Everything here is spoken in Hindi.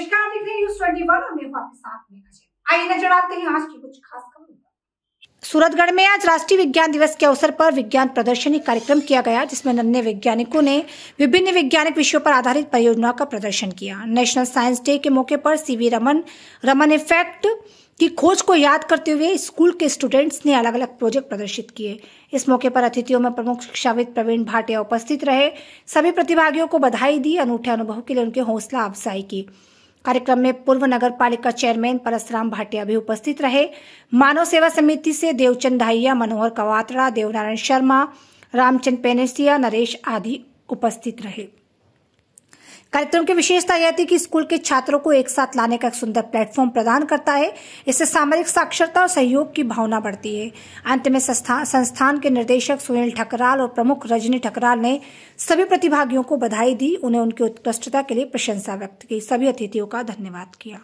नमस्कार देख रहे हैं मैं आपके साथ में आइए नजर आते हैं आज की कुछ खास खबरों सूरतगढ़ में आज राष्ट्रीय विज्ञान दिवस के अवसर पर विज्ञान प्रदर्शनी कार्यक्रम किया गया जिसमें नन्हे वैज्ञानिकों ने विभिन्न वैज्ञानिक विषयों पर आधारित परियोजनाओं का प्रदर्शन किया नेशनल साइंस डे के मौके पर सीवी रमन रमन इफेक्ट की खोज को याद करते हुए स्कूल के स्टूडेंट्स ने अलग अलग प्रोजेक्ट प्रदर्शित किए इस मौके पर अतिथियों में प्रमुख शिक्षाविद प्रवीण भाटिया उपस्थित रहे सभी प्रतिभागियों को बधाई दी अनूठे अनुभव के लिए उनके हौसला अफजाई की कार्यक्रम में पूर्व नगर पालिका चेयरमैन परसराम भाटिया भी उपस्थित रहे मानव सेवा समिति से देवचंद धाइया मनोहर कवात्रा देवनारायण शर्मा रामचंद पेनेसिया नरेश आदि उपस्थित रहे कार्यक्रम की विशेषता यह थी कि स्कूल के छात्रों को एक साथ लाने का एक सुंदर प्लेटफॉर्म प्रदान करता है इससे सामाजिक साक्षरता और सहयोग की भावना बढ़ती है अंत में संस्थान के निर्देशक सुनील ठकराल और प्रमुख रजनी ठकराल ने सभी प्रतिभागियों को बधाई दी उन्हें उनकी उत्कृष्टता के लिए प्रशंसा व्यक्त की सभी अतिथियों का धन्यवाद किया